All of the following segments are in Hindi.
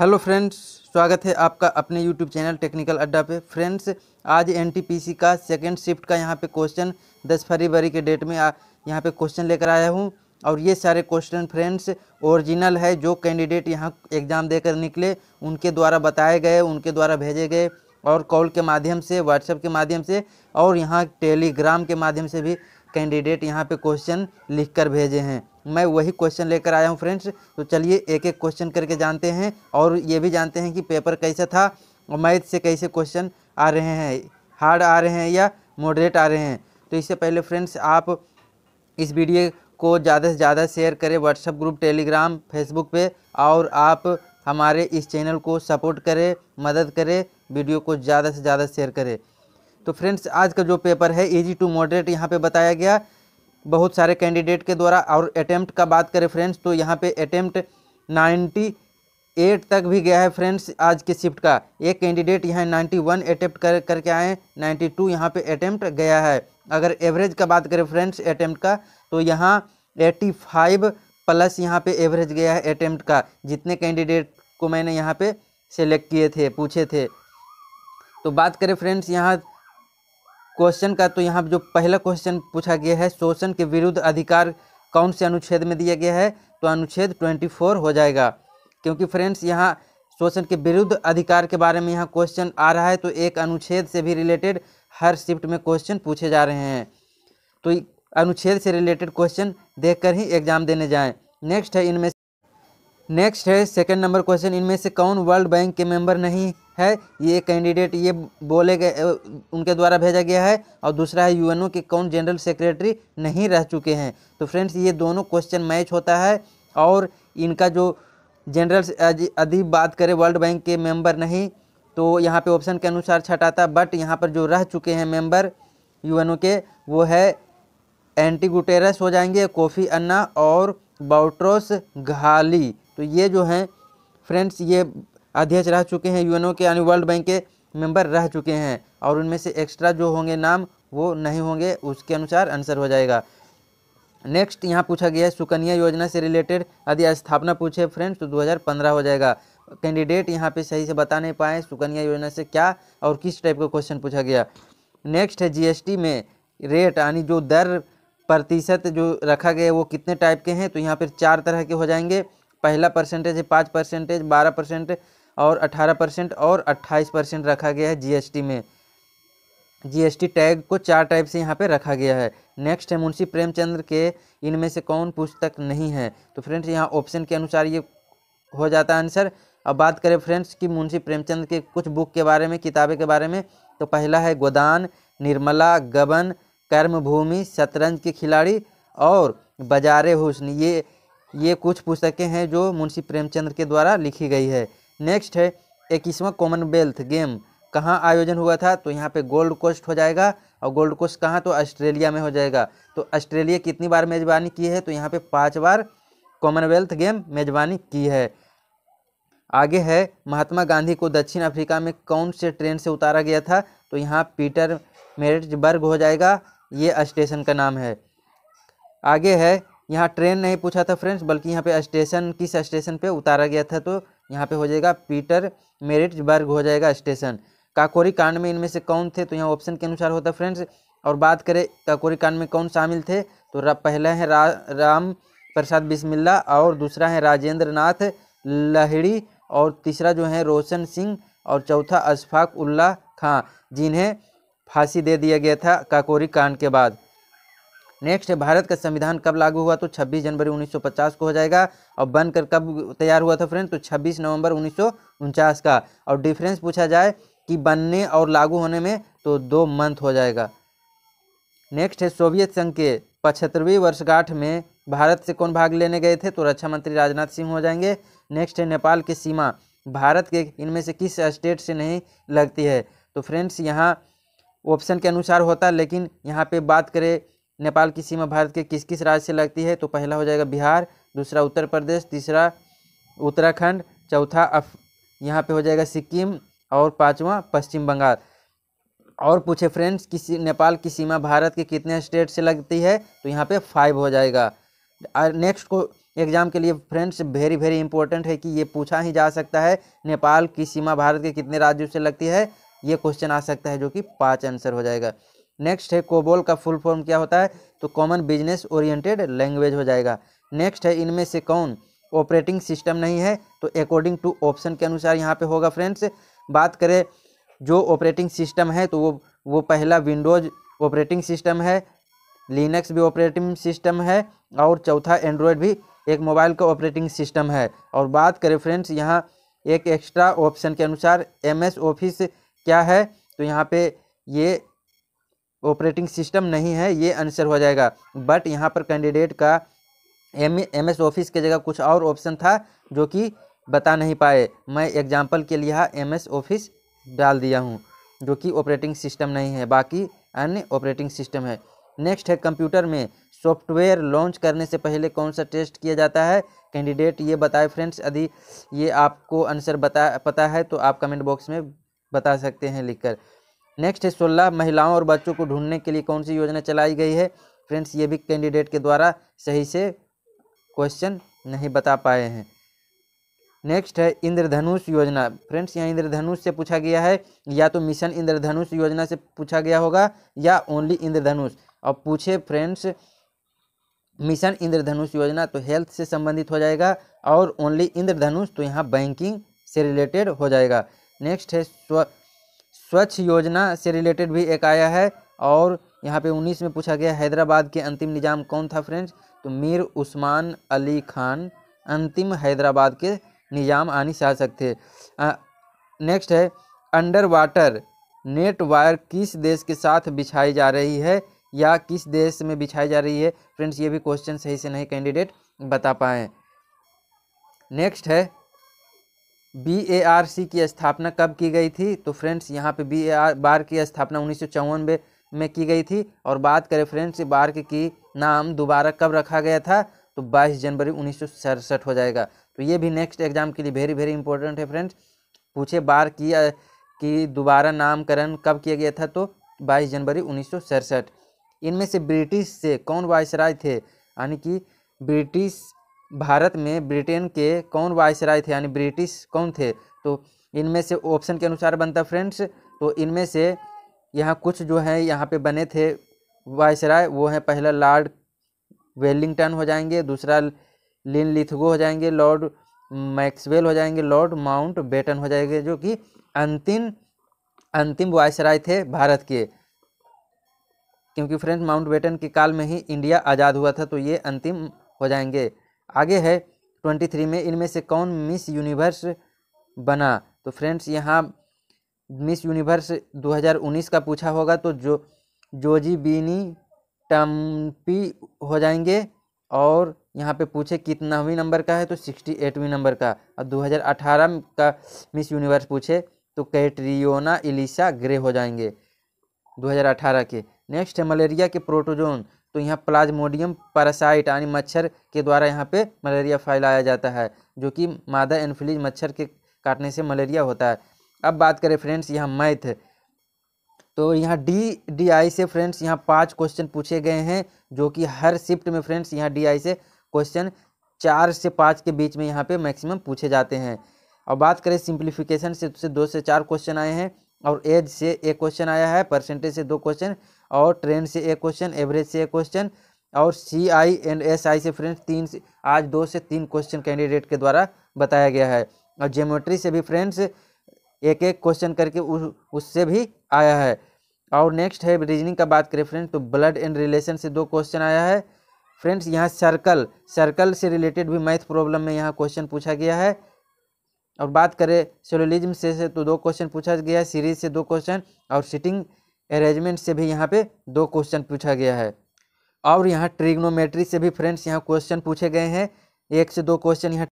हेलो फ्रेंड्स स्वागत है आपका अपने यूट्यूब चैनल टेक्निकल अड्डा पे फ्रेंड्स आज एनटीपीसी का सेकंड शिफ्ट का यहाँ पे क्वेश्चन 10 फरवरी के डेट में यहाँ पे क्वेश्चन लेकर आया हूँ और ये सारे क्वेश्चन फ्रेंड्स ओरिजिनल है जो कैंडिडेट यहाँ एग्ज़ाम देकर निकले उनके द्वारा बताए गए उनके द्वारा भेजे गए और कॉल के माध्यम से व्हाट्सएप के माध्यम से और यहाँ टेलीग्राम के माध्यम से भी कैंडिडेट यहाँ पे क्वेश्चन लिखकर भेजे हैं मैं वही क्वेश्चन लेकर आया हूँ फ्रेंड्स तो चलिए एक एक क्वेश्चन करके जानते हैं और ये भी जानते हैं कि पेपर कैसा था और मैथ से कैसे क्वेश्चन आ रहे हैं हार्ड आ रहे हैं या मॉडरेट आ रहे हैं तो इससे पहले फ्रेंड्स आप इस वीडियो को ज़्यादा से ज़्यादा शेयर करें व्हाट्सअप ग्रुप टेलीग्राम फेसबुक पे और आप हमारे इस चैनल को सपोर्ट करें मदद करें वीडियो को ज़्यादा से ज़्यादा शेयर करें तो फ्रेंड्स आज का जो पेपर है ईजी टू मॉडरेट यहाँ पे बताया गया बहुत सारे कैंडिडेट के द्वारा और अटैम्प्ट का बात करें फ्रेंड्स तो यहाँ पे अटैम्प्ट नाइन्टी एट तक भी गया है फ्रेंड्स आज के शिफ्ट का एक कैंडिडेट यहाँ नाइन्टी वन अटैम्प्ट कर करके आए नाइन्टी टू यहाँ पर अटैम्प्ट गया है अगर एवरेज का बात करें फ्रेंड्स अटैम्प्ट का तो यहाँ एट्टी फाइव प्लस यहाँ पे एवरेज गया है अटैम्प्ट का जितने कैंडिडेट को मैंने यहाँ पे सेलेक्ट किए थे पूछे थे तो बात करें फ्रेंड्स यहाँ क्वेश्चन का तो यहाँ जो पहला क्वेश्चन पूछा गया है शोषण के विरुद्ध अधिकार कौन से अनुच्छेद में दिया गया है तो अनुच्छेद ट्वेंटी फोर हो जाएगा क्योंकि फ्रेंड्स यहाँ शोषण के विरुद्ध अधिकार के बारे में यहाँ क्वेश्चन आ रहा है तो एक अनुच्छेद से भी रिलेटेड हर शिफ्ट में क्वेश्चन पूछे जा रहे हैं तो अनुच्छेद से रिलेटेड क्वेश्चन देखकर ही एग्जाम देने जाएं नेक्स्ट है इनमें नेक्स्ट है सेकंड नंबर क्वेश्चन इनमें से कौन वर्ल्ड बैंक के मेंबर नहीं है ये कैंडिडेट ये बोले गए उनके द्वारा भेजा गया है और दूसरा है यूएनओ के कौन जनरल सेक्रेटरी नहीं रह चुके हैं तो फ्रेंड्स ये दोनों क्वेश्चन मैच होता है और इनका जो जनरल अदीब बात करें वर्ल्ड बैंक के मेम्बर नहीं तो यहाँ पर ऑप्शन के अनुसार छटाता बट यहाँ पर जो रह चुके हैं मेम्बर यू के वो है एंटी गुटेरस हो जाएंगे कोफ़ी अन्ना और बाउट्रोस घाली तो ये जो हैं फ्रेंड्स ये अध्यक्ष रह चुके हैं यूएनओ के यानी वर्ल्ड बैंक के मेंबर रह चुके हैं और उनमें से एक्स्ट्रा जो होंगे नाम वो नहीं होंगे उसके अनुसार आंसर हो जाएगा नेक्स्ट यहाँ पूछा गया है सुकन्या योजना से रिलेटेड यदि स्थापना पूछे फ्रेंड्स तो 2015 हो जाएगा कैंडिडेट यहाँ पे सही से बता नहीं पाए सुकन्या योजना से क्या और किस टाइप का क्वेश्चन पूछा गया नेक्स्ट है जीएसटी में रेट यानी जो दर प्रतिशत जो रखा गया है वो कितने टाइप के हैं तो यहाँ पर चार तरह के हो जाएंगे पहला परसेंटेज है पाँच परसेंटेज बारह परसेंट और अठारह परसेंट और अट्ठाईस परसेंट रखा गया है जीएसटी में जीएसटी टैग को चार टाइप से यहाँ पे रखा गया है नेक्स्ट है मुंशी प्रेमचंद्र के इनमें से कौन पुस्तक नहीं है तो फ्रेंड्स यहाँ ऑप्शन के अनुसार ये हो जाता है आंसर अब बात करें फ्रेंड्स कि मुंशी प्रेमचंद के कुछ बुक के बारे में किताबें के बारे में तो पहला है गोदान निर्मला गबन कर्मभूमि शतरंज के खिलाड़ी और बाजार हुस्न ये ये कुछ पुस्तकें हैं जो मुंशी प्रेमचंद्र के द्वारा लिखी गई है नेक्स्ट है इक्कीसवां कॉमनवेल्थ गेम कहाँ आयोजन हुआ था तो यहाँ पे गोल्ड कोस्ट हो जाएगा और गोल्ड कोस्ट कहाँ तो ऑस्ट्रेलिया में हो जाएगा तो ऑस्ट्रेलिया कितनी बार मेज़बानी की है तो यहाँ पे पाँच बार कॉमनवेल्थ गेम मेज़बानी की है आगे है महात्मा गांधी को दक्षिण अफ्रीका में कौन से ट्रेन से उतारा गया था तो यहाँ पीटर मेरिट्सबर्ग हो जाएगा ये स्टेशन का नाम है आगे है यहाँ ट्रेन नहीं पूछा था फ्रेंड्स बल्कि यहाँ पे स्टेशन किस स्टेशन पे उतारा गया था तो यहाँ पे हो जाएगा पीटर बर्ग हो जाएगा स्टेशन काकोरी कांड में इनमें से कौन थे तो यहाँ ऑप्शन के अनुसार होता फ्रेंड्स और बात करें काकोरी कांड में कौन शामिल थे तो रा, पहला है रा, राम प्रसाद बिस्मिल्ला और दूसरा है राजेंद्र नाथ लहड़ी और तीसरा जो है रोशन सिंह और चौथा अशफाक उल्ला खां जिन्हें फांसी दे दिया गया था काकोरी कांड के बाद नेक्स्ट है भारत का संविधान कब लागू हुआ तो 26 जनवरी 1950 को हो जाएगा और बनकर कब तैयार हुआ था फ्रेंड तो 26 नवंबर उन्नीस का और डिफरेंस पूछा जाए कि बनने और लागू होने में तो दो मंथ हो जाएगा नेक्स्ट है सोवियत संघ के पचहत्तरवीं वर्षगांठ में भारत से कौन भाग लेने गए थे तो रक्षा मंत्री राजनाथ सिंह हो जाएंगे नेक्स्ट है नेपाल की सीमा भारत के इनमें से किस स्टेट से नहीं लगती है तो फ्रेंड्स यहाँ ऑप्शन के अनुसार होता है लेकिन यहाँ पे बात करें नेपाल की सीमा भारत के किस किस राज्य से लगती है तो पहला हो जाएगा बिहार दूसरा उत्तर प्रदेश तीसरा उत्तराखंड चौथा अफ यहाँ पे हो जाएगा सिक्किम और पाँचवा पश्चिम बंगाल और पूछे फ्रेंड्स किस नेपाल की सीमा भारत के कितने स्टेट से लगती है तो यहाँ पे फाइव हो जाएगा नेक्स्ट को एग्जाम के लिए फ्रेंड्स वेरी वेरी इंपॉर्टेंट है कि ये पूछा ही जा सकता है नेपाल की सीमा भारत के कितने राज्यों से लगती है ये क्वेश्चन आ सकता है जो कि पाँच आंसर हो जाएगा नेक्स्ट है कोबोल का फुल फॉर्म क्या होता है तो कॉमन बिजनेस ओरिएंटेड लैंग्वेज हो जाएगा नेक्स्ट है इनमें से कौन ऑपरेटिंग सिस्टम नहीं है तो अकॉर्डिंग टू ऑप्शन के अनुसार यहाँ पे होगा फ्रेंड्स बात करें जो ऑपरेटिंग सिस्टम है तो वो वो पहला विंडोज ऑपरेटिंग सिस्टम है लिनक्स भी ऑपरेटिंग सिस्टम है और चौथा एंड्रॉयड भी एक मोबाइल का ऑपरेटिंग सिस्टम है और बात करें फ्रेंड्स यहाँ एक एक्स्ट्रा ऑप्शन के अनुसार एम एस ऑफिस क्या है तो यहाँ पर ये ऑपरेटिंग सिस्टम नहीं है ये आंसर हो जाएगा बट यहाँ पर कैंडिडेट का एम एम एस ऑफिस की जगह कुछ और ऑप्शन था जो कि बता नहीं पाए मैं एग्जाम्पल के लिए एम एस ऑफिस डाल दिया हूँ जो कि ऑपरेटिंग सिस्टम नहीं है बाकी अन्य ऑपरेटिंग सिस्टम है नेक्स्ट है कंप्यूटर में सॉफ्टवेयर लॉन्च करने से पहले कौन सा टेस्ट किया जाता है कैंडिडेट ये बताए फ्रेंड्स यदि ये आपको आंसर बता पता है तो आप कमेंट बॉक्स में बता सकते हैं लिखकर नेक्स्ट है सोलह महिलाओं और बच्चों को ढूंढने के लिए कौन सी योजना चलाई गई है फ्रेंड्स ये भी कैंडिडेट के द्वारा सही से क्वेश्चन नहीं बता पाए हैं नेक्स्ट है इंद्रधनुष योजना फ्रेंड्स यहाँ इंद्रधनुष से पूछा गया है या तो मिशन इंद्रधनुष योजना से पूछा गया होगा या ओनली इंद्रधनुष और पूछे फ्रेंड्स मिशन इंद्रधनुष योजना तो हेल्थ से संबंधित हो जाएगा और ओनली इंद्रधनुष तो यहाँ बैंकिंग से रिलेटेड हो जाएगा नेक्स्ट है स्व स्वच्छ योजना से रिलेटेड भी एक आया है और यहाँ पे 19 में पूछा गया हैदराबाद के अंतिम निज़ाम कौन था फ्रेंड्स तो मीर उस्मान अली खान अंतिम हैदराबाद के निज़ाम आनी चाह सकते नेक्स्ट है अंडर वाटर नेट वायर किस देश के साथ बिछाई जा रही है या किस देश में बिछाई जा रही है फ्रेंड्स ये भी क्वेश्चन सही से नहीं कैंडिडेट बता पाए नेक्स्ट है बी ए आर सी की स्थापना कब की गई थी तो फ्रेंड्स यहाँ पे बी ए आर बार की स्थापना उन्नीस में, में की गई थी और बात करें फ्रेंड्स बार की नाम दोबारा कब रखा गया था तो 22 जनवरी उन्नीस हो जाएगा तो ये भी नेक्स्ट एग्जाम के लिए वेरी वेरी इंपॉर्टेंट है फ्रेंड्स पूछे बार की की दोबारा नामकरण कब किया गया था तो 22 जनवरी उन्नीस इनमें से ब्रिटिश से कौन वायसराय थे यानी कि ब्रिटिश भारत में ब्रिटेन के कौन वायसराय थे यानी ब्रिटिश कौन थे तो इनमें से ऑप्शन के अनुसार बनता फ्रेंड्स तो इनमें से यहाँ कुछ जो है यहाँ पे बने थे वायसराय वो है पहला लॉर्ड वेलिंगटन हो जाएंगे दूसरा लिन लिथगो हो जाएंगे लॉर्ड मैक्सवेल हो जाएंगे लॉर्ड माउंट बेटन हो जाएंगे जो कि अंतिम अंतिम वायसराय थे भारत के क्योंकि फ्रेंड्स माउंट बेटन के काल में ही इंडिया आज़ाद हुआ था तो ये अंतिम हो जाएंगे आगे है ट्वेंटी थ्री में इनमें से कौन मिस यूनिवर्स बना तो फ्रेंड्स यहाँ मिस यूनिवर्स 2019 का पूछा होगा तो जो जोजी बीनी टम्पी हो जाएंगे और यहाँ पे पूछे कितनावीं नंबर का है तो सिक्सटी एटवीं नंबर का और 2018 का मिस यूनिवर्स पूछे तो कैट्रियोना एलिसा ग्रे हो जाएंगे 2018 के नेक्स्ट है मलेरिया के प्रोटोजोन तो यहाँ प्लाज्मोडियम पैरासाइट यानी मच्छर के द्वारा यहाँ पे मलेरिया फैलाया जाता है जो कि मादा एनफिलीज मच्छर के काटने से मलेरिया होता है अब बात करें फ्रेंड्स यहाँ मैथ तो यहाँ डी डी आई से फ्रेंड्स यहाँ पांच क्वेश्चन पूछे गए हैं जो कि हर शिफ्ट में फ्रेंड्स यहाँ डी आई से क्वेश्चन चार से पाँच के बीच में यहाँ पर मैक्सिमम पूछे जाते हैं और बात करें सिंप्लीफिकेशन से दो से चार क्वेश्चन आए हैं और एज से एक क्वेश्चन आया है परसेंटेज से दो क्वेश्चन और ट्रेन से एक क्वेश्चन एवरेज से एक क्वेश्चन और सी आई एंड एस आई से फ्रेंड्स तीन से आज दो से तीन क्वेश्चन कैंडिडेट के द्वारा बताया गया है और जियोमेट्री से भी फ्रेंड्स एक एक क्वेश्चन करके उससे भी आया है और नेक्स्ट है रीजनिंग का बात करें फ्रेंड्स तो ब्लड एंड रिलेशन से दो क्वेश्चन आया है फ्रेंड्स यहाँ सर्कल सर्कल से रिलेटेड भी मैथ प्रॉब्लम में यहाँ क्वेश्चन पूछा गया है और बात करें सोलोलिज्म से, से तो दो क्वेश्चन पूछा गया है सीरीज से दो क्वेश्चन और सिटिंग अरेंजमेंट से भी यहाँ पे दो क्वेश्चन पूछा गया है और यहाँ ट्रिग्नोमेट्री से भी फ्रेंड्स यहाँ क्वेश्चन पूछे गए हैं एक से दो क्वेश्चन यहाँ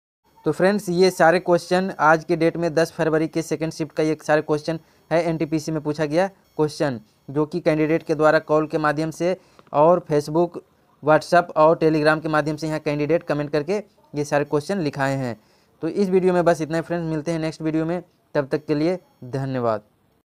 तो फ्रेंड्स ये सारे क्वेश्चन आज के डेट में 10 फरवरी के सेकंड शिफ्ट का ये सारे क्वेश्चन है एनटीपीसी में पूछा गया क्वेश्चन जो कि कैंडिडेट के द्वारा कॉल के माध्यम से और फेसबुक व्हाट्सअप और टेलीग्राम के माध्यम से यहाँ कैंडिडेट कमेंट करके ये सारे क्वेश्चन लिखाए हैं तो इस वीडियो में बस इतना ही फ्रेंड्स मिलते हैं नेक्स्ट वीडियो में तब तक के लिए धन्यवाद